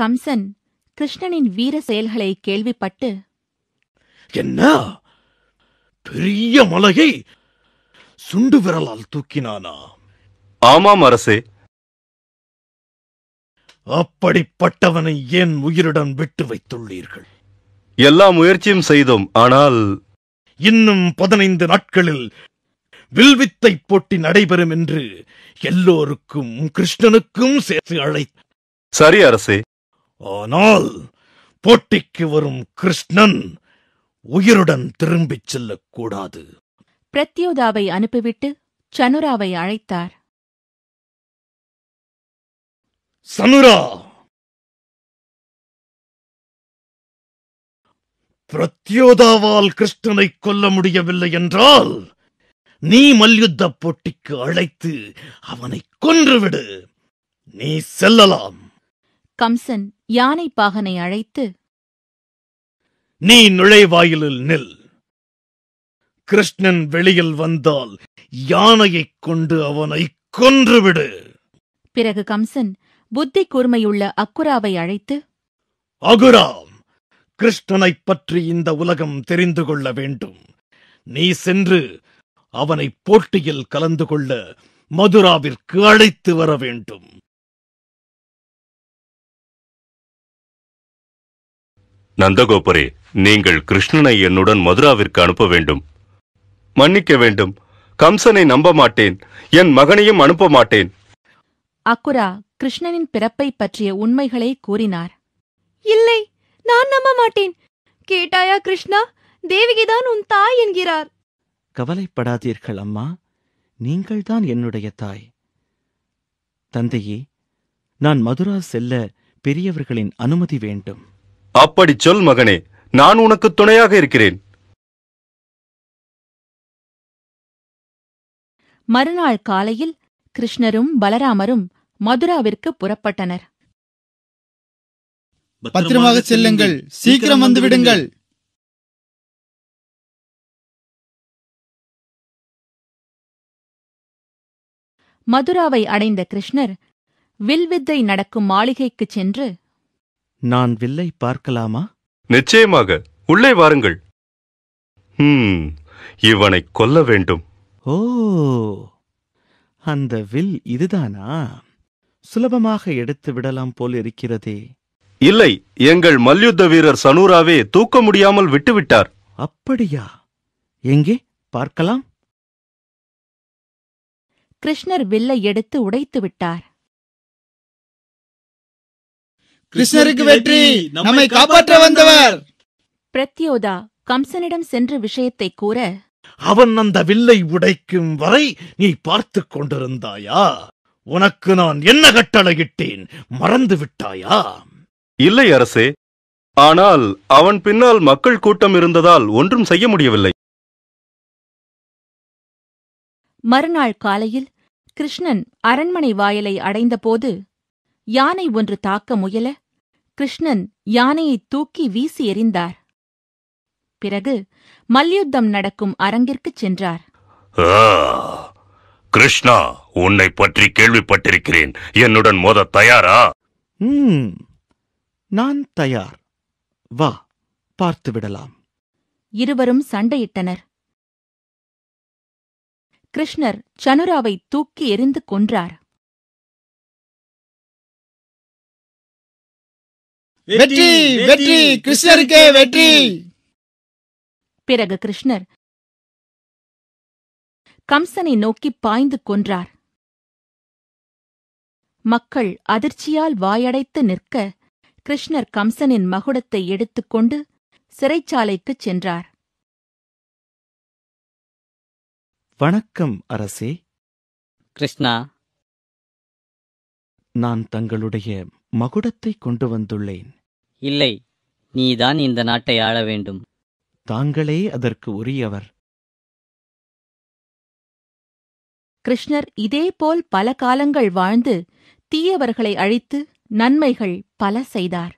கம்சன் கிருஷ்ணனின் வீர செயல்களை கேள்விப்பட்டு என்ன பெரிய மலையை சுண்டு விரலால் தூக்கினானா ஆமாம் அரசே அப்படிப்பட்டவனை ஏன் உயிருடன் விட்டு வைத்துள்ளீர்கள் எல்லா முயற்சியும் செய்தோம் ஆனால் இன்னும் பதினைந்து நாட்களில் வில்வித்தை போட்டி நடைபெறும் என்று எல்லோருக்கும் கிருஷ்ணனுக்கும் சேர்த்து அழை சரி அரசே ஆனால் போட்டிக்கு வரும் கிருஷ்ணன் உயிருடன் திரும்பிச் செல்லக்கூடாது பிரத்யோதாவை அனுப்பிவிட்டு சனுராவை அழைத்தார் சனுரா பிரத்யோதாவால் கிருஷ்ணனை கொல்ல முடியவில்லை என்றால் நீ மல்யுத்த போட்டிக்கு அழைத்து அவனை கொன்றுவிடு நீ செல்லலாம் கம்சன் யானை பாகனை அழைத்து நீ நுழைவாயிலில் நில் கிருஷ்ணன் வெளியில் வந்தால் யானையைக் கொண்டு அவனை கொன்றுவிடு பிறகு கம்சன் புத்தி கூர்மையுள்ள அக்குராவை அழைத்து அகுராம் கிருஷ்ணனைப் பற்றி இந்த உலகம் தெரிந்து கொள்ள வேண்டும் நீ சென்று அவனை போட்டியில் கலந்து கொள்ள மதுராவிற்கு அழைத்து வர வேண்டும் நந்தகோபரே நீங்கள் கிருஷ்ணனை என்னுடன் மதுராவிற்கு அனுப்ப வேண்டும் மன்னிக்க வேண்டும் கம்சனை நம்ப மாட்டேன் என் மகனையும் அனுப்ப மாட்டேன் அக்குரா கிருஷ்ணனின் பிறப்பை பற்றிய உண்மைகளை கூறினார் இல்லை நான் நம்ப மாட்டேன் கேட்டாயா கிருஷ்ணா தேவிகிதான் உன் தாய் என்கிறார் கவலைப்படாதீர்கள் அம்மா நீங்கள்தான் என்னுடைய தாய் தந்தையே நான் மதுரா செல்ல பெரியவர்களின் அனுமதி வேண்டும் அப்படி சொல் மகனே நான் உனக்கு துணையாக இருக்கிறேன் மறுநாள் காலையில் கிருஷ்ணரும் பலராமரும் மதுராவிற்கு புறப்பட்டனர் பத்திரமாக செல்லுங்கள் சீக்கிரம் வந்துவிடுங்கள் மதுராவை அடைந்த கிருஷ்ணர் வில்வித்தை நடக்கும் மாளிகைக்குச் சென்று நான் வில்லை பார்க்கலாமா நிச்சயமாக உள்ளே வாருங்கள் இவனை கொல்ல வேண்டும் ஓ அந்த வில் இதுதானா சுலபமாக எடுத்து விடலாம் போல் இருக்கிறதே இல்லை எங்கள் மல்யுத்த வீரர் சனூராவே தூக்க முடியாமல் விட்டுவிட்டார் அப்படியா எங்கே பார்க்கலாம் கிருஷ்ணர் வில்லை எடுத்து உடைத்து விட்டார் கிருஷ்ணருக்கு வெற்றி நம்மை காப்பாற்ற வந்தவர் பிரத்யோதா கம்சனிடம் சென்று விஷயத்தை கூற அவன் அந்த வில்லை உடைக்கும் வரை நீ பார்த்து கொண்டிருந்தாயா உனக்கு நான் என்ன கட்டளையிட்டேன் மறந்து விட்டாயா இல்லை அரசே ஆனால் அவன் பின்னால் மக்கள் கூட்டம் இருந்ததால் ஒன்றும் செய்ய முடியவில்லை மறுநாள் காலையில் கிருஷ்ணன் அரண்மனை வாயலை அடைந்தபோது யானை ஒன்று தாக்க முயல கிருஷ்ணன் யானையை தூக்கி வீசி எறிந்தார் பிறகு மல்யுத்தம் நடக்கும் அரங்கிற்குச் சென்றார் கிருஷ்ணா உன்னை பற்றி கேள்விப்பட்டிருக்கிறேன் என்னுடன் மோத தயாரா நான் தயார் வா பார்த்து விடலாம் இருவரும் சண்டையிட்டனர் கிருஷ்ணர் சனுராவை தூக்கி எறிந்து கொன்றார் வெற்றி வெற்றி கிருஷ்ணருக்கே வெற்றி பிறகு கிருஷ்ணர் கம்சனை நோக்கி பாய்ந்து கொன்றார் மக்கள் அதிர்ச்சியால் வாயடைத்து நிற்க கிருஷ்ணர் கம்சனின் மகுடத்தை எடுத்துக்கொண்டு சிறைச்சாலைக்குச் சென்றார் வணக்கம் அரசே கிருஷ்ணா நான் தங்களுடைய மகுடத்தை கொண்டு வந்துள்ளேன் இல்லை நீதான் இந்த நாட்டை ஆள வேண்டும் தாங்களே அதற்கு உரியவர் கிருஷ்ணர் இதேபோல் பல காலங்கள் வாழ்ந்து தீயவர்களை அழித்து நன்மைகள் பல செய்தார்